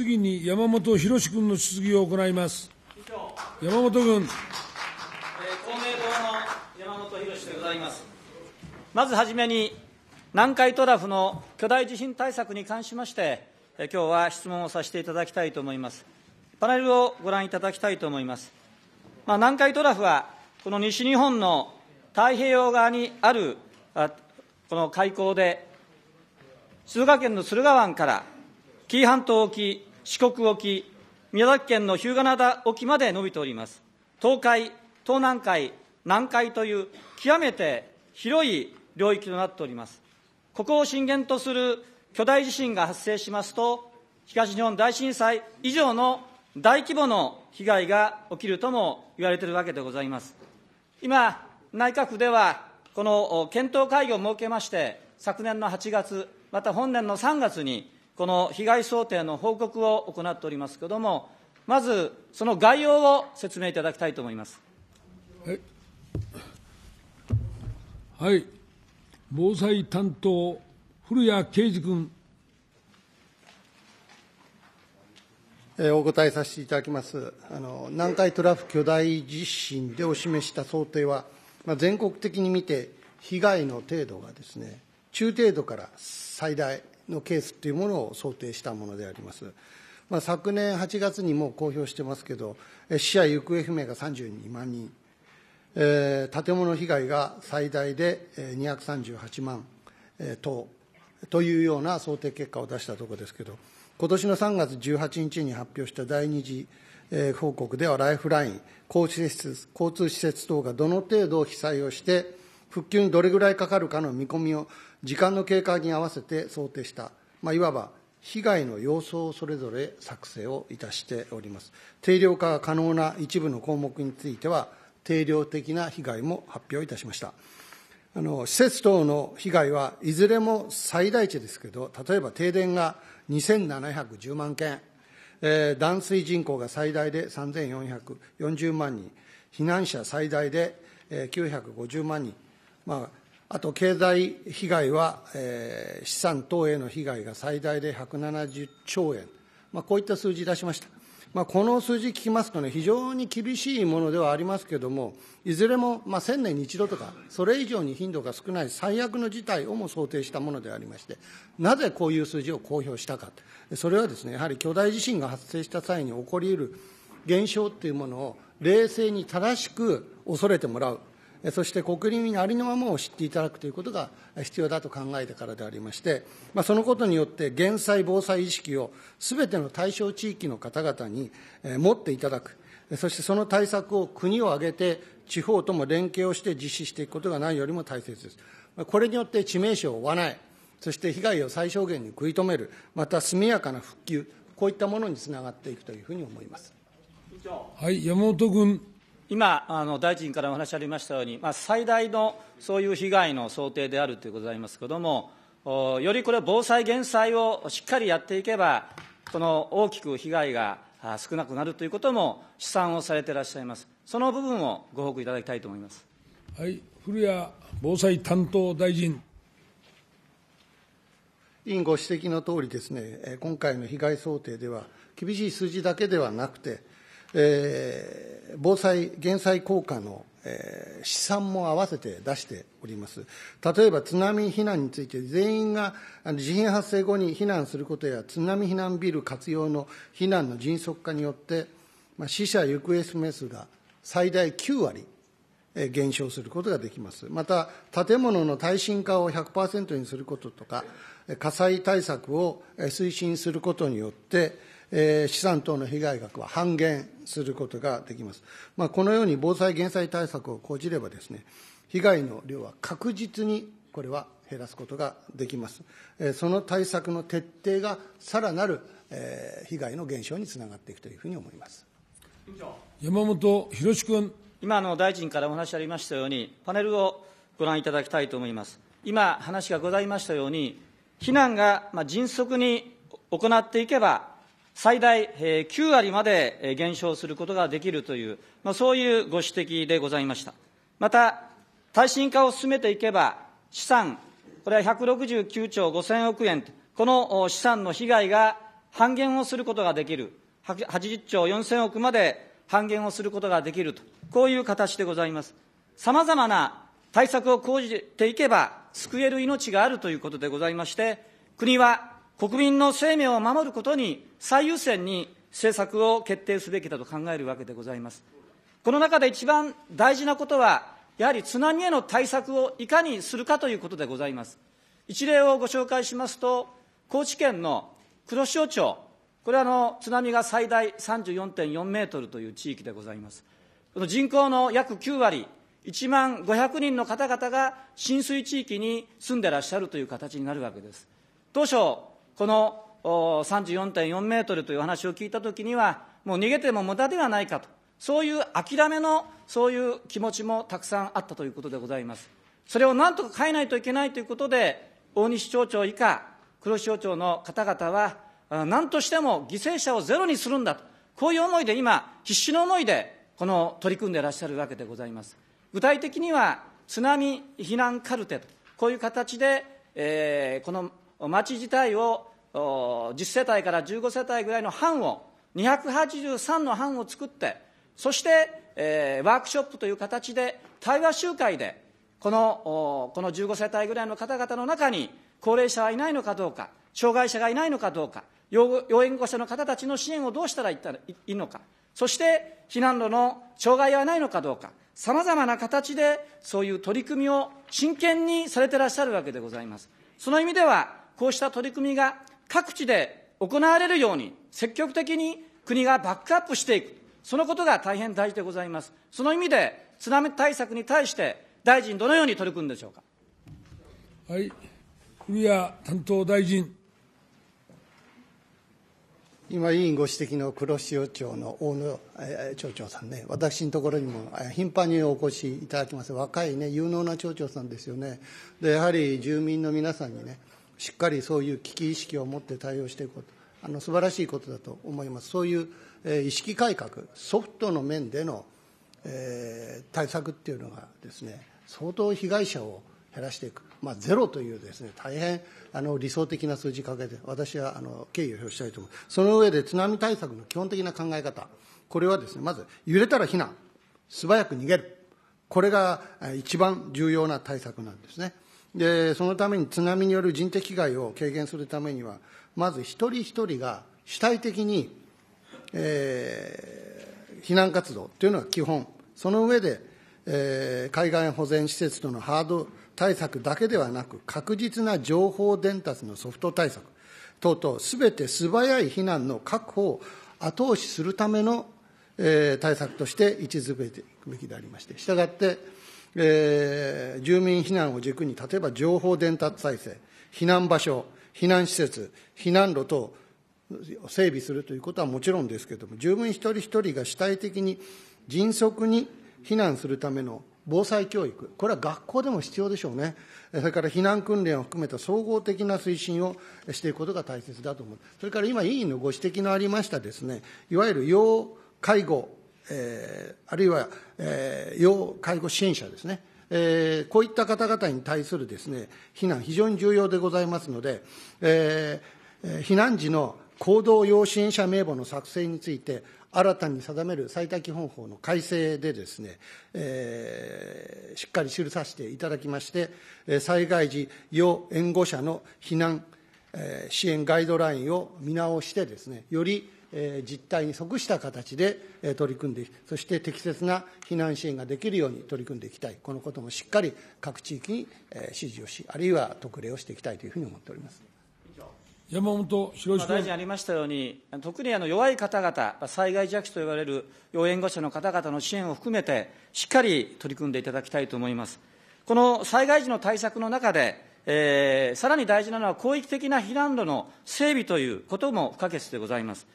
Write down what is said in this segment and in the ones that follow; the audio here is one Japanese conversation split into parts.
次に山本博君の質疑を行います。山本君。え公明党の山本博でございます。まずはじめに、南海トラフの巨大地震対策に関しまして、え今日は質問をさせていただきたいと思います。パネルをご覧いただきたいと思います。まあ、南海トラフは、この西日本の太平洋側にあるあこの海溝で、静岡県の駿河湾から紀伊半島沖、四国沖、宮崎県の日向灘沖まで伸びております。東海、東南海、南海という極めて広い領域となっております。ここを震源とする巨大地震が発生しますと、東日本大震災以上の大規模の被害が起きるとも言われているわけでございます。今、内閣府では、この検討会議を設けまして、昨年の8月、また本年の3月に、この被害想定の報告を行っておりますけれども、まずその概要を説明いただきたいと思います。はい、防災担当、古谷啓二君。お答えさせていただきます。あの南海トラフ巨大地震でお示した想定は、まあ、全国的に見て、被害の程度がですね、中程度から最大、のケースというものを想定したものであります。まあ、昨年8月にも公表してますけど、死者・行方不明が32万人、えー、建物被害が最大で238万等というような想定結果を出したところですけど、今年の3月18日に発表した第2次報告では、ライフライン、交通施設交通施設等がどの程度被災をして、復旧にどれぐらいかかるかの見込みを時間の経過に合わせて想定した、まあ、いわば被害の様相をそれぞれ作成をいたしております。定量化が可能な一部の項目については、定量的な被害も発表いたしました。あの施設等の被害はいずれも最大値ですけど、例えば停電が2710万件、えー、断水人口が最大で3440万人、避難者最大で950万人、まあ、あと経済被害は、えー、資産等への被害が最大で170兆円、まあ、こういった数字出しました。まあ、この数字聞きますとね、非常に厳しいものではありますけれども、いずれも、まあ、1000年に一度とか、それ以上に頻度が少ない最悪の事態をも想定したものでありまして、なぜこういう数字を公表したか、それはですね、やはり巨大地震が発生した際に起こりうる現象っていうものを冷静に正しく恐れてもらう、そして国民にありのままを知っていただくということが必要だと考えてからでありまして、まあ、そのことによって減災・防災意識をすべての対象地域の方々に持っていただく、そしてその対策を国を挙げて地方とも連携をして実施していくことが何よりも大切です。これによって致命傷を負わない、そして被害を最小限に食い止める、また速やかな復旧、こういったものにつながっていくというふうに思います。はい、山本君。今、あの大臣からお話ありましたように、まあ、最大のそういう被害の想定であるということでありますけれども、よりこれ、防災・減災をしっかりやっていけば、この大きく被害が少なくなるということも試算をされていらっしゃいます、その部分をご報告いただきたいと思います。はい、古谷防災担当大臣。委員ご指摘のとおりですね、今回の被害想定では、厳しい数字だけではなくて、えー、防災・減災効果の、えー、試算も合わせて出しております。例えば津波避難について、全員が地震発生後に避難することや、津波避難ビル活用の避難の迅速化によって、まあ、死者・行方不明数が最大9割減少することができます。また、建物の耐震化を100%にすることとか、火災対策を推進することによって、えー、資産等の被害額は半減することができます。まあ、このように防災・減災対策を講じればですね、被害の量は確実にこれは減らすことができます。えー、その対策の徹底がさらなる、えー、被害の減少につながっていくというふうに思います。山本博君。今の大臣からお話ありましたように、パネルをご覧いただきたいと思います。今、話がございましたように、避難が迅速に行っていけば、最大9割まで減少することができるという、まあ、そういうご指摘でございました。また、耐震化を進めていけば、資産、これは169兆5000億円、この資産の被害が半減をすることができる、80兆4000億まで半減をすることができると、こういう形でございます。さまざまな対策を講じていけば、救える命があるということでございまして、国は国民の生命を守ることに最優先に政策を決定すべきだと考えるわけでございます。この中で一番大事なことは、やはり津波への対策をいかにするかということでございます。一例をご紹介しますと、高知県の黒潮町、これはあの津波が最大34.4メートルという地域でございます。この人口の約9割、1万500人の方々が浸水地域に住んでらっしゃるという形になるわけです。当初、この34.4メートルという話を聞いたときには、もう逃げても無駄ではないかと、そういう諦めの、そういう気持ちもたくさんあったということでございます。それをなんとか変えないといけないということで、大西町長以下、黒潮町の方々は、何としても犠牲者をゼロにするんだと、こういう思いで今、必死の思いで、この取り組んでいらっしゃるわけでございます。具体的には、津波避難カルテと、こういう形で、えー、この町自体を10世帯から15世帯ぐらいの班を283の班を作ってそして、えー、ワークショップという形で対話集会でこのこの15世帯ぐらいの方々の中に高齢者はいないのかどうか障害者がいないのかどうか要援護者の方たちの支援をどうしたらいいのかそして避難路の障害はないのかどうかさまざまな形でそういう取り組みを真剣にされてらっしゃるわけでございますその意味ではこうした取り組みが各地で行われるように、積極的に国がバックアップしていく、そのことが大変大事でございます。その意味で、津波対策に対して、大臣、どのように取り組んでしょうか。はい、海谷担当大臣。今、委員ご指摘の黒潮町の大野、町長さんね、私のところにも頻繁にお越しいただきます、若いね、有能な町長さんですよね、でやはり住民の皆さんにね、しっかりそういう危機意識を持って対応していこうと、あの素晴らしいことだと思います、そういう、えー、意識改革、ソフトの面での、えー、対策っていうのがです、ね、相当被害者を減らしていく、まあ、ゼロというです、ね、大変あの理想的な数字かけて、私はあの敬意を表したいと思う、その上で津波対策の基本的な考え方、これはです、ね、まず揺れたら避難、素早く逃げる、これが一番重要な対策なんですね。でそのために津波による人的被害を軽減するためにはまず一人一人が主体的に、えー、避難活動というのは基本その上で、えー、海岸保全施設とのハード対策だけではなく確実な情報伝達のソフト対策等々すべて素早い避難の確保を後押しするための、えー、対策として位置づけていくべきでありましてしたがってえー、住民避難を軸に、例えば情報伝達体制、避難場所、避難施設、避難路等、整備するということはもちろんですけれども、住民一人一人が主体的に迅速に避難するための防災教育、これは学校でも必要でしょうね、それから避難訓練を含めた総合的な推進をしていくことが大切だと思う、それから今、委員のご指摘のありましたですね、いわゆる要介護えー、あるいは、えー、要介護支援者ですね、えー、こういった方々に対するですね、避難、非常に重要でございますので、えー、避難時の行動要支援者名簿の作成について、新たに定める最多基本法の改正でですね、えー、しっかり記させていただきまして、災害時、要援護者の避難、えー、支援ガイドラインを見直してですね、よりえ実態に即した形で、え取り組んでいく、そして適切な避難支援ができるように取り組んでいきたい、このこともしっかり各地域に、え指示をし、あるいは特例をしていきたいというふうに思っております。山本博大臣ありましたように、特にあの弱い方々、災害弱視といわれる要援護者の方々の支援を含めて、しっかり取り組んでいただきたいと思います。この災害時の対策の中で、えー、さらに大事なのは広域的な避難路の整備ということも不可欠でございます。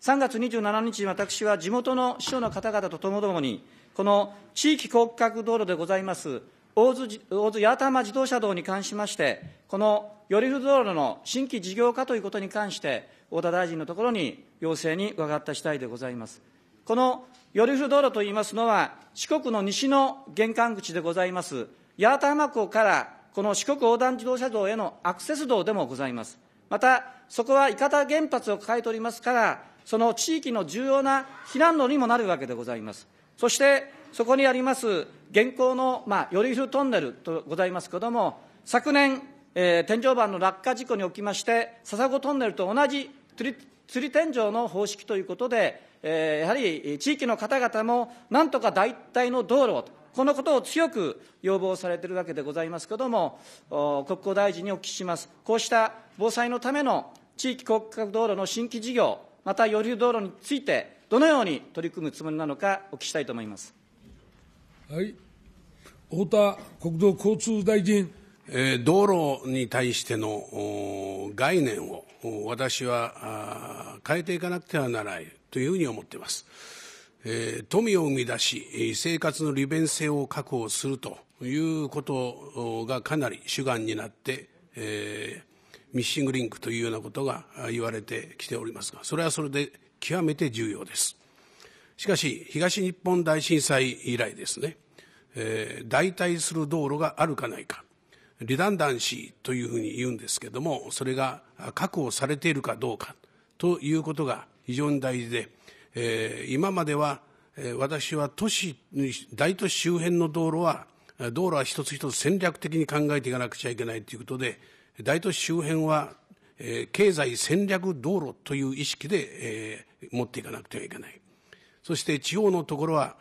3月27日に私は地元の市長の方々とともどもに、この地域広角道路でございます、大津大津八頭自動車道に関しまして、この寄り道路の新規事業化ということに関して、太田大臣のところに要請に伺った次第でございます。この寄り道路といいますのは、四国の西の玄関口でございます、八浜港からこの四国横断自動車道へのアクセス道でもございます。また、そこは伊方原発を抱えておりますから、その地域の重要な避難路にもなるわけでございます。そして、そこにあります現行の、まあ、よりふトンネルとございますけれども、昨年、えー、天井板の落下事故におきまして、笹子トンネルと同じ釣り釣り天井の方式ということで、えー、やはり地域の方々も、なんとか大体の道路をと、このことを強く要望されているわけでございますけれども、国交大臣にお聞きします、こうした防災のための地域国家道路の新規事業、また、余裕道路について、どのように取り組むつもりなのか、お聞きしたいと思います。はい、太田国土交通大臣。えー、道路に対しての概念を私は変えていかなくてはならないというふうに思っています。えー、富を生み出し、生活の利便性を確保するということがかなり主眼になって、えミッシングリンクというようなことが言われてきておりますがそれはそれで極めて重要ですしかし東日本大震災以来ですね、えー、代替する道路があるかないかリダンダンシーというふうに言うんですけどもそれが確保されているかどうかということが非常に大事で、えー、今までは私は都市大都市周辺の道路は道路は一つ一つ戦略的に考えていかなくちゃいけないということで大都市周辺は、えー、経済戦略道路という意識で、えー、持っていかなくてはいけない。そして地方のところは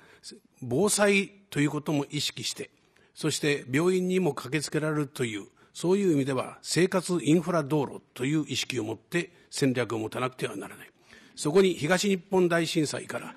防災ということも意識して、そして病院にも駆けつけられるという、そういう意味では生活インフラ道路という意識を持って戦略を持たなくてはならない。そこに東日本大震災から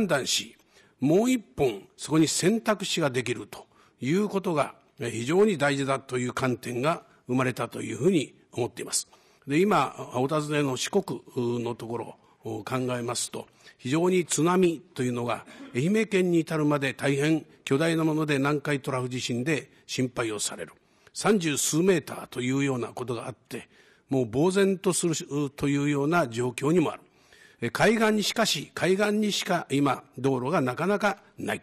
ンダンし、もう一本そこに選択肢ができるということが非常に大事だという観点が生まれたというふうに思っています。で、今、お尋ねの四国のところを考えますと、非常に津波というのが愛媛県に至るまで大変巨大なもので南海トラフ地震で心配をされる。三十数メーターというようなことがあって、もう呆然とするというような状況にもある。海岸にしかし、海岸にしか今、道路がなかなかない。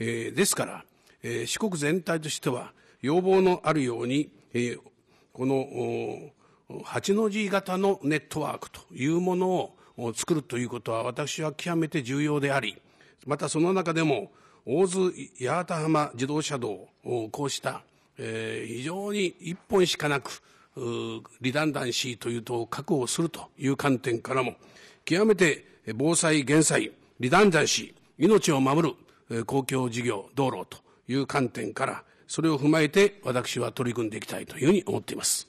えー、ですから、えー、四国全体としては、要望のあるように、えこの8の字型のネットワークというものを作るということは私は極めて重要であり、またその中でも大津八幡浜自動車道をこうした、え非常に一本しかなく、リダンダンシーというと確保するという観点からも、極めて防災、減災、リダンダンシー、命を守る公共事業、道路という観点から、それを踏まえて私は取り組んでいきたいというふうに思っています。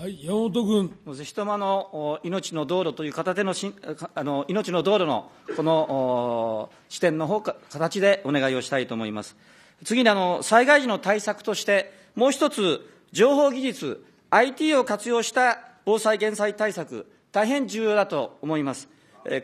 はい、山本君。ぜひともあの命の道路という片手のしあの命の道路のこの視点の方か形でお願いをしたいと思います。次にあの災害時の対策としてもう一つ情報技術 IT を活用した防災減災対策大変重要だと思います。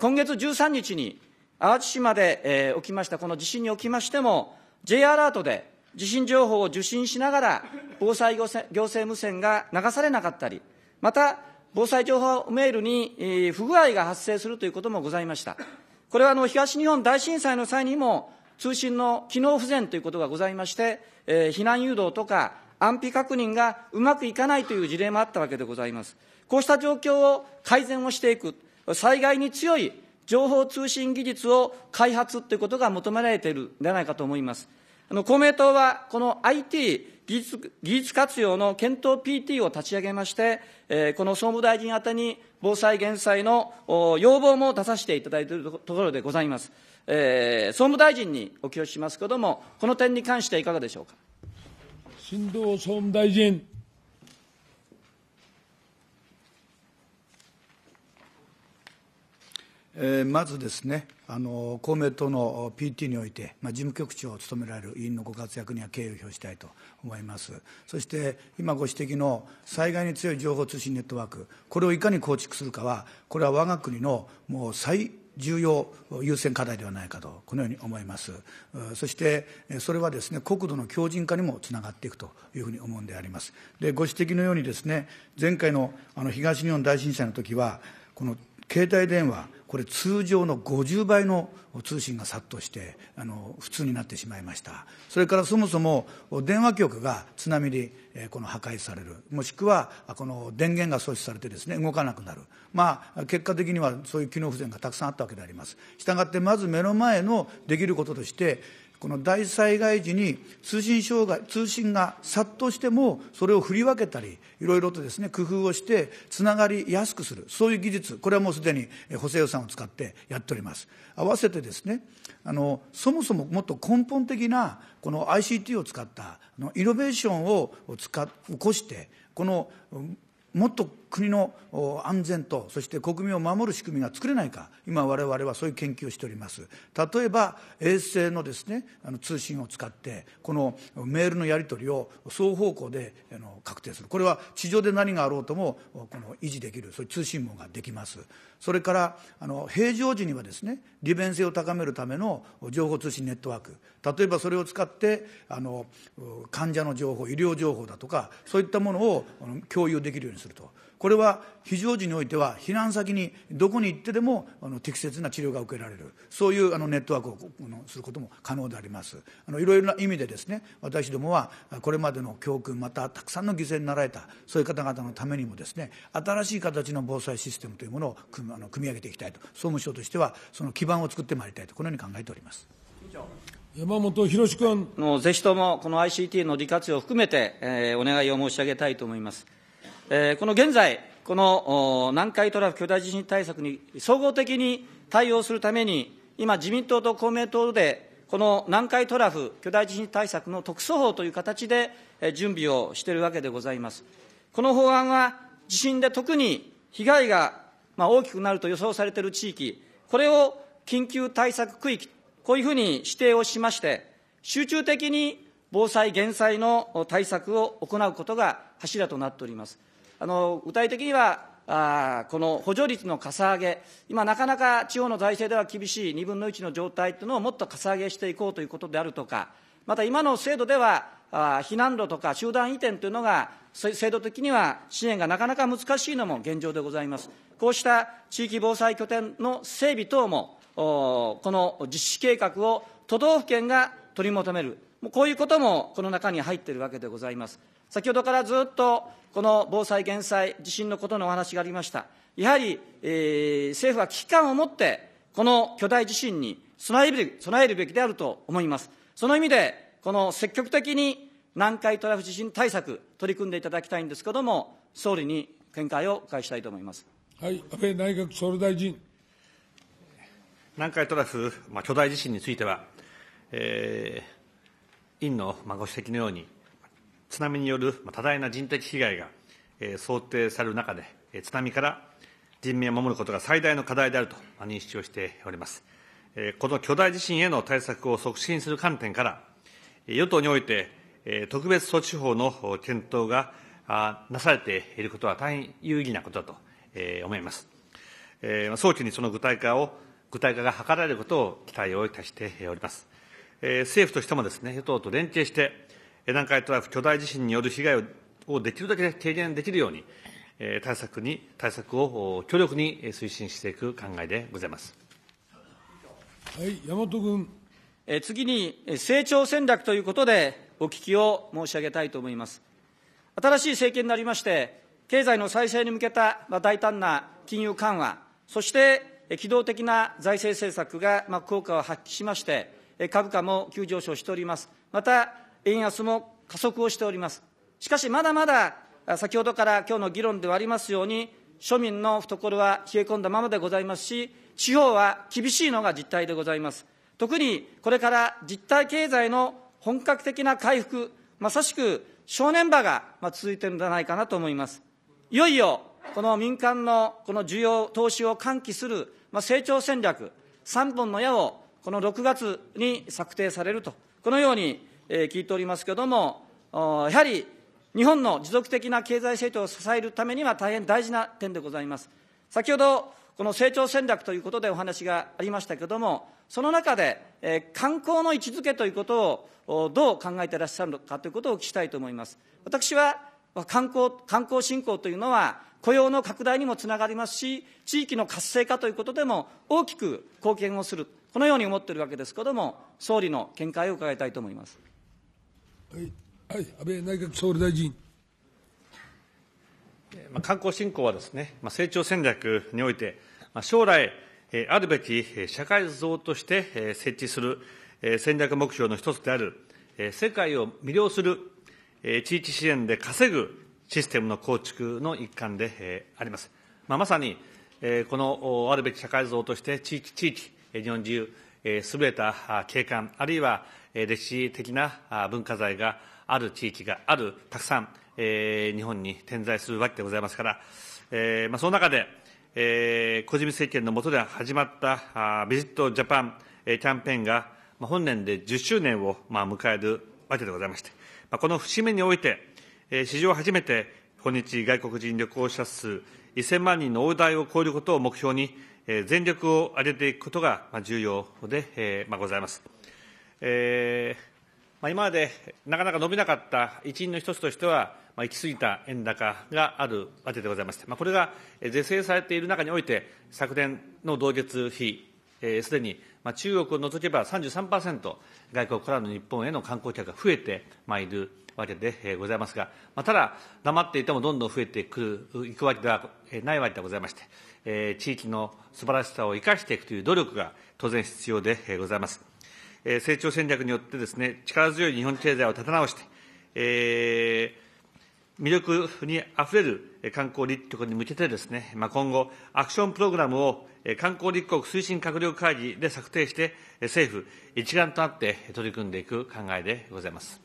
今月13日に淡路島で、えー、起きましたこの地震におきましても J アラートで地震情報を受信しながら、防災行政無線が流されなかったり、また、防災情報メールに不具合が発生するということもございました。これはあの東日本大震災の際にも、通信の機能不全ということがございまして、えー、避難誘導とか安否確認がうまくいかないという事例もあったわけでございます。こうした状況を改善をしていく、災害に強い情報通信技術を開発ということが求められているんではないかと思います。あの公明党は、この IT 技術、技術活用の検討 PT を立ち上げまして、えー、この総務大臣宛に防災・減災の要望も出させていただいているところでございます。えー、総務大臣にお聞きしますけれども、この点に関していかがでしょうか。新藤総務大臣。えまずですね、あの公明党の PT において、まあ、事務局長を務められる委員のご活躍には敬意を表したいと思います、そして今ご指摘の災害に強い情報通信ネットワーク、これをいかに構築するかは、これは我が国のもう最重要優先課題ではないかと、このように思います、そしてそれはです、ね、国土の強靭化にもつながっていくというふうに思うんであります。でご指摘のようにです、ね、前回のあの東日本大震災の時は、この携帯電話、これ通常の50倍の通信が殺到してあの普通になってしまいましたそれからそもそも電話局が津波で、えこの破壊されるもしくはこの電源が阻止されてですね動かなくなるまあ結果的にはそういう機能不全がたくさんあったわけでありますしたがってまず目の前のできることとしてこの大災害時に通信障害、通信が殺到しても、それを振り分けたり、いろいろとですね、工夫をして、つながりやすくする、そういう技術、これはもうすでに補正予算を使ってやっております。合わせてですね、あの、そもそももっと根本的な、この ICT を使った、イノベーションを使、起こして、この、もっと国の安全とそして国民を守る仕組みが作れないか今我々はそういう研究をしております例えば衛星のですねあの通信を使ってこのメールのやり取りを双方向であの確定するこれは地上で何があろうともこの維持できるそういう通信網ができますそれからあの平常時にはですね利便性を高めるための情報通信ネットワーク例えばそれを使ってあの患者の情報医療情報だとかそういったものを共有できるようにするとこれは非常時においては避難先にどこに行ってでもあの適切な治療が受けられるそういうあのネットワークをすることも可能でありますあのいろいろな意味でですね私どもはこれまでの教訓またたくさんの犠牲になられたそういう方々のためにもですね新しい形の防災システムというものを組あの組み上げていきたいと総務省としてはその基盤を作ってまいりたいとこのように考えております山本博君ぜひともこの ICT の利活用を含めて、えー、お願いを申し上げたいと思います。えー、この現在、この南海トラフ巨大地震対策に総合的に対応するために、今、自民党と公明党で、この南海トラフ巨大地震対策の特措法という形で準備をしているわけでございます。この法案は、地震で特に被害が大きくなると予想されている地域、これを緊急対策区域、こういうふうに指定をしまして、集中的に防災・減災の対策を行うことが柱となっております。あの具体的にはあこの補助率のかさ上げ、今、なかなか地方の財政では厳しい2分の1の状態というのをもっとかさ上げしていこうということであるとか、また今の制度では、あ避難路とか集団移転というのが、制度的には支援がなかなか難しいのも現状でございます。こうした地域防災拠点の整備等も、この実施計画を都道府県が取りまとめる、こういうこともこの中に入っているわけでございます。先ほどからずっとこの防災・減災、地震のことのお話がありました。やはり、えー、政府は危機感を持って、この巨大地震に備える備えるべきであると思います。その意味で、この積極的に南海トラフ地震対策、取り組んでいただきたいんですけれども、総理に見解をお伺いしたいと思います。はい、安倍内閣総理大臣。南海トラフ、まあ、巨大地震については、えー、委員の、まあ、ご指摘のように、津波による、まあ、多大な人的被害が、えー、想定される中で、えー、津波から人命を守ることが最大の課題であると、まあ、認識をしております。えー、この巨大地震への対策を促進する観点から、与党において、えー、特別措置法の検討があなされていることは大変有意義なことだと、えー、思います。えー、早期にその具体化を具体化が図られることを期待をいたしております。えー、政府としてもですね、与党と連携して、南海トラフ巨大地震による被害をできるだけ軽減できるように、えー、対策に、対策を強力に推進していく考えでございます。はい、山本君。え次に、成長戦略ということで、お聞きを申し上げたいと思います。新しい政権になりまして、経済の再生に向けた大胆な金融緩和、そして機動的な財政政策が効果を発揮しまして、株価も急上昇しております。また、円安も加速をしております。しかし、まだまだ先ほどから今日の議論ではありますように、庶民の懐は冷え込んだままでございますし、地方は厳しいのが実態でございます。特にこれから実体経済の本格的な回復、まさしく正念場が続いているんじゃないかなと思います。いよいよ、この民間のこの需要、投資を喚起するまあ、成長戦略、3本の矢をこの6月に策定されると、このように、え聞いておりますけれども、やはり日本の持続的な経済成長を支えるためには大変大事な点でございます。先ほど、この成長戦略ということでお話がありましたけれども、その中で、え観光の位置づけということをどう考えていらっしゃるのかということをお聞きしたいと思います。私は観光観光振興というのは、雇用の拡大にもつながりますし、地域の活性化ということでも大きく貢献をする、このように思っているわけですけれども、総理の見解を伺いたいと思います。はい、はい、安倍内閣総理大臣。まあ、観光振興はですね、まあ、成長戦略において、まあ、将来、えあるべき社会像として設置する戦略目標の一つである、世界を魅了する地域支援で稼ぐシステムの構築の一環であります。まあ、まさに、このあるべき社会像として、地域、地域、日本自由、優れた景観、あるいは歴史的な文化財がある地域がある、たくさん日本に点在するわけでございますから、まあ、その中で、小泉政権の下で始まったビジットジャパンキャンペーンが、本年で10周年を迎えるわけでございまして、この節目において、史上初めて訪日外国人旅行者数1000万人の大台を超えることを目標に、全力を挙げていくことが重要でございます。えーまあ、今までなかなか伸びなかった一因の一つとしては、まあ、行き過ぎた円高があるわけでございまして、まあ、これが是正されている中において、昨年の同月比すでに中国を除けば33%、外国からの日本への観光客が増えているわけでございますが、ただ、黙っていてもどんどん増えてくる、いくわけではないわけでございまして、地域の素晴らしさを生かしていくという努力が当然必要でございます。成長戦略によってですね、力強い日本経済を立て直して、えー魅力にあふれる観光立国に向けてですね、まあ、今後、アクションプログラムを観光立国推進閣僚会議で策定して、政府一丸となって取り組んでいく考えでございます。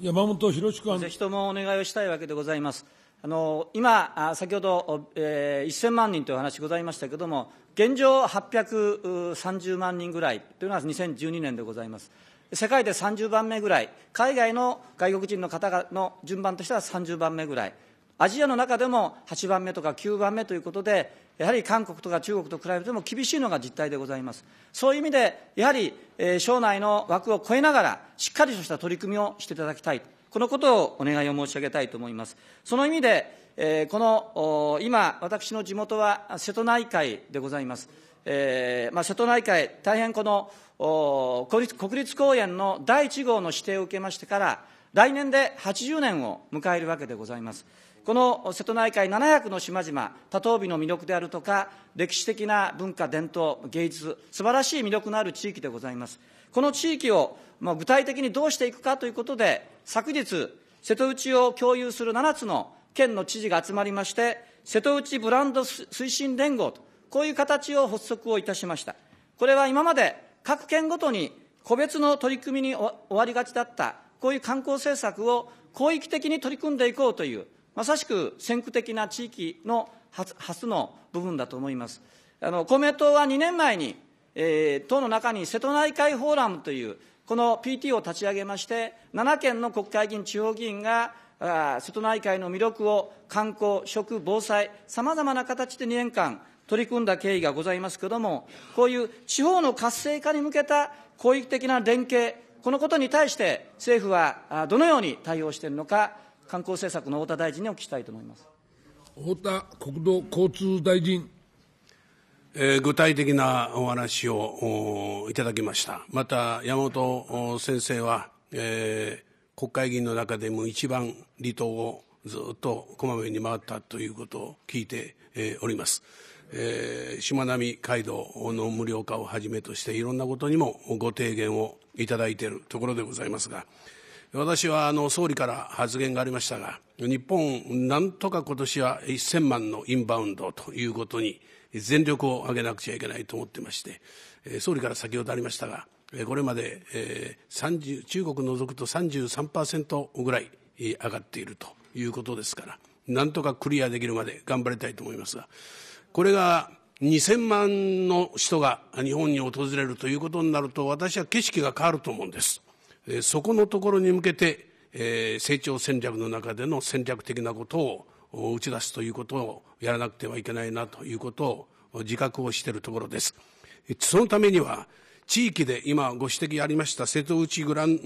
山本博君。ぜひともお願いをしたいわけでございます。あの今、先ほど、えー、1000万人という話ございましたけれども、現状830万人ぐらいというのは2012年でございます。世界で30番目ぐらい、海外の外国人の方の順番としては30番目ぐらい、アジアの中でも8番目とか9番目ということで、やはり韓国とか中国と比べても厳しいのが実態でございます。そういう意味で、やはり、えー、省内の枠を超えながら、しっかりとした取り組みをしていただきたい、このことをお願いを申し上げたいと思います。その意味で、えー、この今、私の地元は瀬戸内海でございます。えーまあ、瀬戸内海、大変この国立公園の第1号の指定を受けましてから、来年で80年を迎えるわけでございます。この瀬戸内海700の島々、多島美の魅力であるとか、歴史的な文化、伝統、芸術、素晴らしい魅力のある地域でございます。この地域を具体的にどうしていくかということで、昨日、瀬戸内を共有する7つの県の知事が集まりまして、瀬戸内ブランド推進連合と、こういう形を発足をいたしました。これは今まで各県ごとに個別の取り組みに終わりがちだった、こういう観光政策を広域的に取り組んでいこうという、まさしく先駆的な地域の初の部分だと思います。あの公明党は2年前に、えー、党の中に瀬戸内海フォーラムという、この PT を立ち上げまして、7県の国会議員、地方議員が、瀬戸内海の魅力を観光、食、防災、さまざまな形で2年間、取り組んだ経緯がございますけれども、こういう地方の活性化に向けた広域的な連携、このことに対して政府はどのように対応しているのか、観光政策の太田大臣にお聞きしたいと思います太田国土交通大臣。え具体的なお話をいただきました。また山本先生は、えー、国会議員の中でも一番離島をずっとこまめに回ったということを聞いて、えー、おります。しまなみ海道の無料化をはじめとしていろんなことにもご提言をいただいているところでございますが私はあの総理から発言がありましたが日本なんとか今年は1000万のインバウンドということに全力を挙げなくちゃいけないと思ってまして総理から先ほどありましたがこれまで、中国除くと33%ぐらい上がっているということですからなんとかクリアできるまで頑張りたいと思いますがこれが2000万の人が日本に訪れるということになると私は景色が変わると思うんです。そこのところに向けて、えー、成長戦略の中での戦略的なことを打ち出すということをやらなくてはいけないなということを自覚をしているところです。そのためには地域で今ご指摘ありました瀬戸内グラン、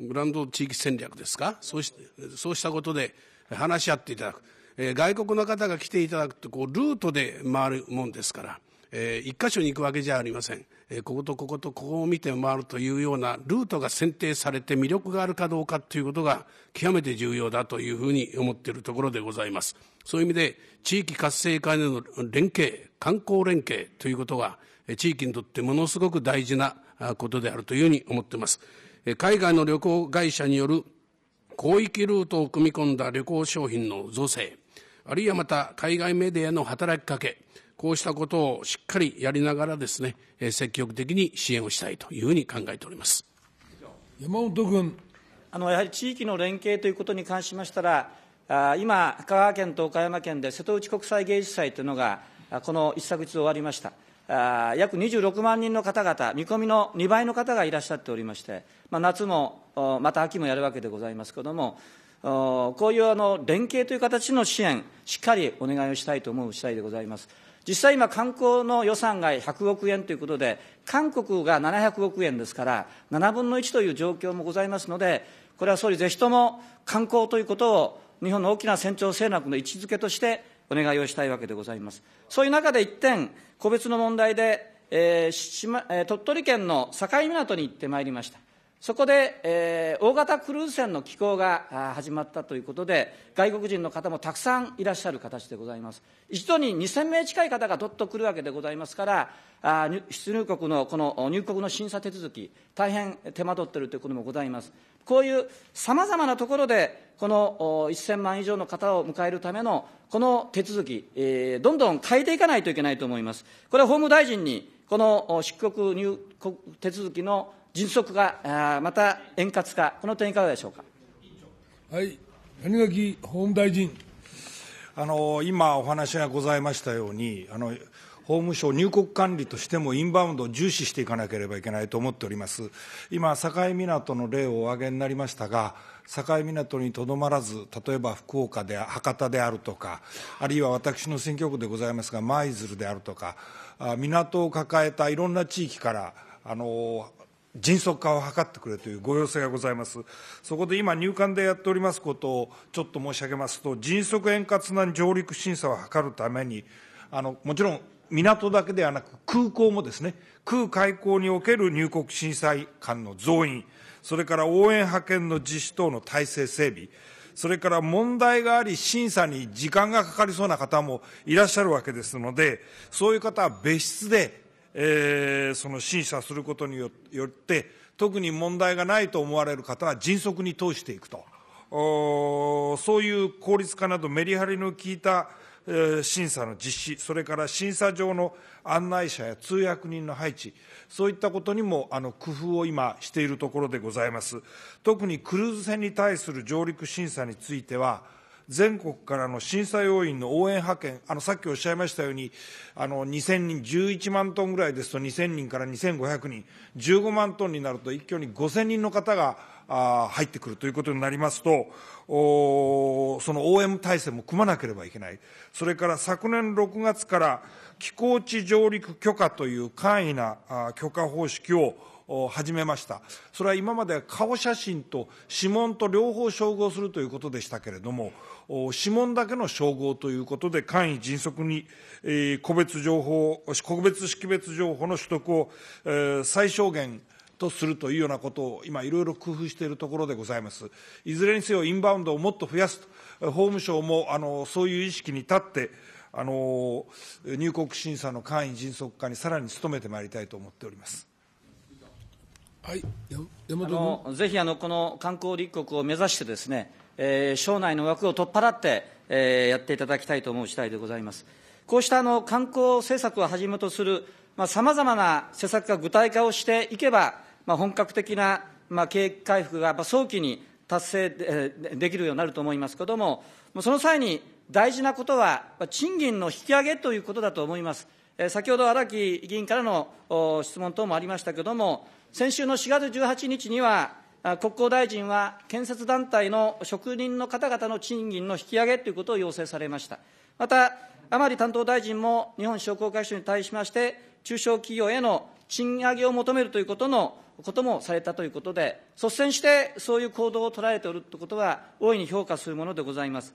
グランド地域戦略ですかそうしそうしたことで話し合っていただく。えー、外国の方が来ていただくとこうルートで回るもんですから、えー、一箇所に行くわけじゃありません、えー、こことこことここを見て回るというようなルートが選定されて魅力があるかどうかということが極めて重要だというふうに思っているところでございますそういう意味で地域活性化への連携観光連携ということが地域にとってものすごく大事なことであるというふうに思っています海外の旅行会社による広域ルートを組み込んだ旅行商品の造成あるいはまた海外メディアの働きかけ、こうしたことをしっかりやりながらですね、積極的に支援をしたいというふうに考えております。山本君。あのやはり地域の連携ということに関しましたら、あ今、香川県と岡山県で瀬戸内国際芸術祭というのが、この一昨日終わりました。あ約26万人の方々、見込みの2倍の方がいらっしゃっておりまして、まあ、夏もまた秋もやるわけでございますけれども、こういうあの連携という形の支援、しっかりお願いをしたいと思う次第でございます。実際今、観光の予算が100億円ということで、韓国が700億円ですから、7分の1という状況もございますので、これは総理、ぜひとも観光ということを、日本の大きな船長政策の位置づけとして、お願いをしたいわけでございます。そういう中で一点、個別の問題で、えー、島えー、鳥取県の境港に行ってまいりました。そこで、えー、大型クルーズ船の寄港が始まったということで、外国人の方もたくさんいらっしゃる形でございます。一度に2000名近い方がどっと来るわけでございますから、あ出入国のこの入国の審査手続き、大変手間取っているということもございます。こういうさまざまなところで、この1000万以上の方を迎えるための、この手続き、えー、どんどん変えていかないといけないと思います。これは法務大臣に、この出国入国手続きの迅速化、また円滑化、この点、いかがでしょうか。はい、谷垣法務大臣。あの今、お話がございましたように、あの法務省入国管理としてもインバウンドを重視していかなければいけないと思っております。今、境港の例をお挙げになりましたが、境港にとどまらず、例えば福岡で、博多であるとか、あるいは私の選挙区でございますが、舞鶴であるとか、港を抱えたいろんな地域から、あの迅速化を図ってくれというご要請がございます。そこで今、入管でやっておりますことをちょっと申し上げますと、迅速円滑な上陸審査を図るために、あのもちろん港だけではなく空港もですね、空海港における入国審査官の増員、それから応援派遣の実施等の体制整備、それから問題があり、審査に時間がかかりそうな方もいらっしゃるわけですので、そういう方は別室でえー、その審査することによって特に問題がないと思われる方は迅速に通していくとそういう効率化などメリハリの効いた、えー、審査の実施それから審査上の案内者や通訳人の配置そういったことにもあの工夫を今しているところでございます特にクルーズ船に対する上陸審査については全国からの審査要員の応援派遣、あの、さっきおっしゃいましたように、あの、2000人、11万トンぐらいですと2000人から2500人、15万トンになると一挙に5000人の方が、あ入ってくるということになりますと、おその応援体制も組まなければいけない。それから昨年6月から寄港地上陸許可という簡易なあ許可方式を始めましたそれは今までは顔写真と指紋と両方照合するということでしたけれども指紋だけの照合ということで、簡易迅速に、えー、個別情報、個別識別情報の取得を、えー、最小限、とするというようなことを今いろいろ工夫しているところでございます。いずれにせよインバウンドをもっと増やすと、法務省もあのそういう意識に立って、あの入国審査の簡易迅速化にさらに努めてまいりたいと思っております。はい、山あのぜひあのこの観光立国を目指してですねえー、省内の枠を取っ払って、えー、やっていただきたいと思う次第でございます。こうしたあの観光政策をはじめとするさまざ、あ、まな施策が具体化をしていけば、まあ、本格的な、まあ、景気回復が早期に達成でできるようになると思いますけれども、その際に大事なことは、まあ、賃金の引き上げということだと思います。え先ほど荒木議員からのお質問等もありましたけれども、先週の4月18日には、国交大臣は建設団体の職人の方々の賃金の引き上げということを要請されました。また、甘利担当大臣も日本商工会所に対しまして、中小企業への賃上げを求めるということのこともされたということで、率先してそういう行動を取られておるということは、大いに評価するものでございます。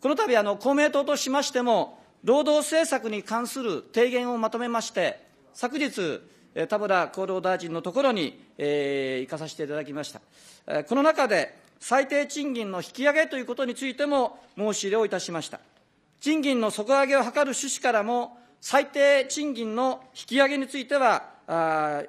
この度あの公明党としましても、労働政策に関する提言をまとめまして、昨日、田村厚労大臣のところに、えー、行かさせていただきました。この中で、最低賃金の引き上げということについても申し入れをいたしました。賃金の底上げを図る趣旨からも、最低賃金の引き上げについては、あ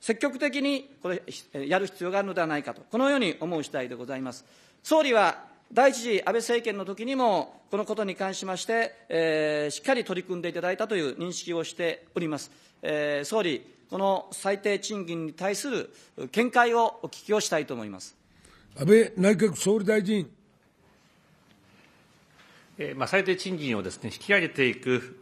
積極的にこれやる必要があるのではないかと、このように思う次第でございます。総理は第一次安倍政権の時にも、このことに関しまして、えー、しっかり取り組んでいただいたという認識をしております。えー、総理、この最低賃金に対する見解をお聞きをしたいと思います安倍内閣総理大臣。えまあ、最低賃金をです、ね、引き上げていく、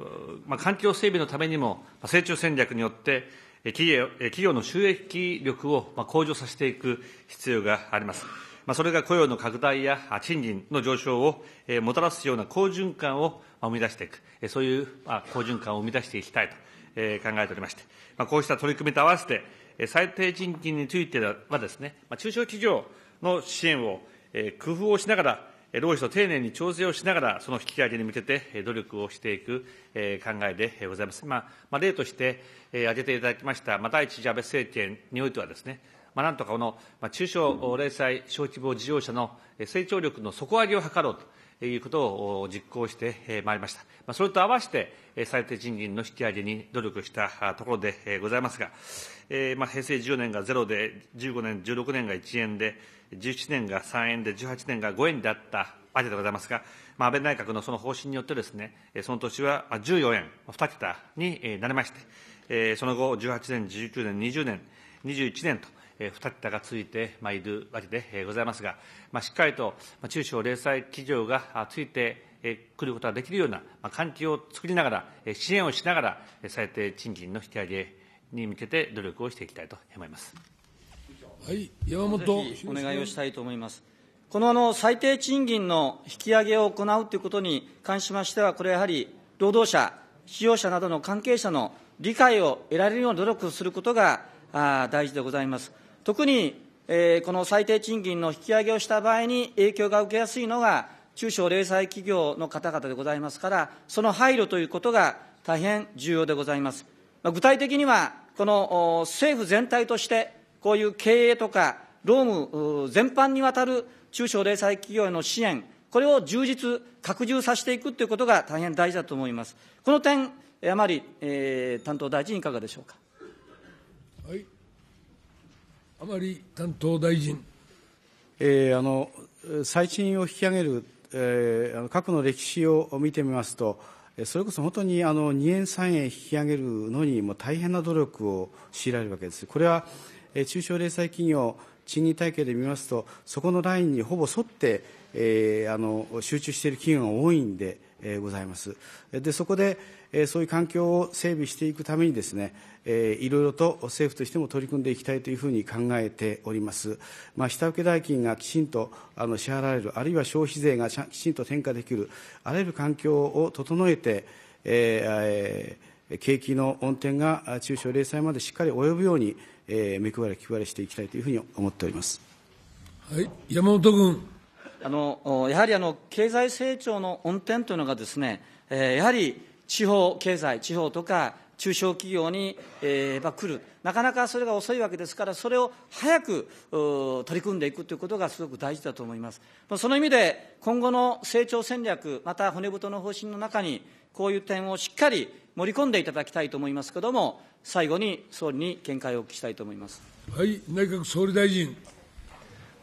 まあ、環境整備のためにも、成長戦略によって、企業企業の収益力を向上させていく必要があります。まあ、それが雇用の拡大や賃金の上昇をもたらすような好循環を生み出していく、そういう好循環を生み出していきたいと考えておりまして、こうした取り組みと合わせて、最低賃金についてはですね、中小企業の支援を工夫をしながら、労使と丁寧に調整をしながら、その引き上げに向けて努力をしていく考えでございます。まあ、例として挙げていただきました、まあ、第一次安倍政権においてはですね、まあ、なんとかこの中小零細小規模事業者の成長力の底上げを図ろうと。いうことを実行してまいりました。それと合わせて、最低賃金の引き上げに努力したところでございますが、まあ、平成10年がゼロで、15年、16年が1円で、17年が3円で、18年が5円であったわけでございますが、まあ、安倍内閣のその方針によってですね、その年は14円、2桁になりまして、その後、18年、19年、20年、21年と、2桁が続いているわけでございますが、しっかりと中小零細企業がついてくることができるような環境を作りながら、支援をしながら、最低賃金の引き上げに向けて努力をしていきたいと思います。はい、山本お願いをしたいと思います。このあの最低賃金の引き上げを行うということに関しましては、これはやはり労働者、使用者などの関係者の理解を得られるような努力をすることが大事でございます。特に、えー、この最低賃金の引き上げをした場合に影響が受けやすいのが、中小零細企業の方々でございますから、その配慮ということが大変重要でございます。まあ、具体的には、この政府全体として、こういう経営とか労務全般にわたる中小零細企業への支援、これを充実、拡充させていくということが大変大事だと思います。この点、やまり、えー、担当大臣、いかがでしょうか。はい甘利担当大臣。えー、あの最賃を引き上げる、えー、過去の歴史を見てみますと、それこそ本当にあの2円、3円引き上げるのにも大変な努力を強いられるわけです。これは中小零細企業賃金体系で見ますと、そこのラインにほぼ沿って、えー、あの集中している企業が多いんで、えー、ございます。でそこで、えー、そういう環境を整備していくためにですね、いろいろと政府としても取り組んでいきたいというふうに考えております。まあ、下請け代金がきちんとあの支払われる、あるいは消費税がきちんと転嫁できる、あらゆる環境を整えて、えー、景気の恩典が中小零細までしっかり及ぶように、えー、目配れ、気配れしていきたいというふうに思っております。はい、山本君。あのやはりあの経済成長の恩典というのがですね、えー、やはり地方経済、地方とか中小企業に、えーまあ、来る、なかなかそれが遅いわけですから、それを早く取り組んでいくということがすごく大事だと思います。その意味で、今後の成長戦略、また骨太の方針の中に、こういう点をしっかり盛り込んでいただきたいと思いますけれども、最後に総理に見解をお聞きしたいと思います。はい、内閣総理大臣。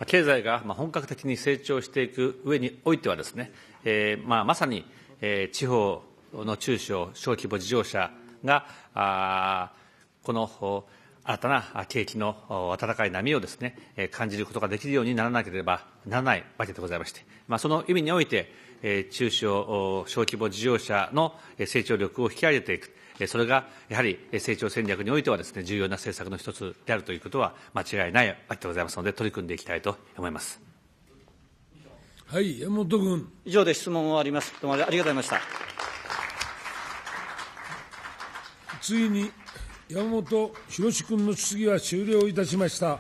経済が本格的に成長していく上においてはですね、えーまあ、まさに、え地方の中小、小規模事業者が、この新たな景気の暖かい波をですね、感じることができるようにならなければならないわけでございまして、まあ、その意味において、中小小規模事業者の成長力を引き上げていく、それがやはり成長戦略においてはですね、重要な政策の一つであるということは間違いないわけでございますので、取り組んでいきたいと思います。はい、山本君。以上で質問を終わります。どうもありがとうございました。ついに山本博君の質疑は終了いたしました。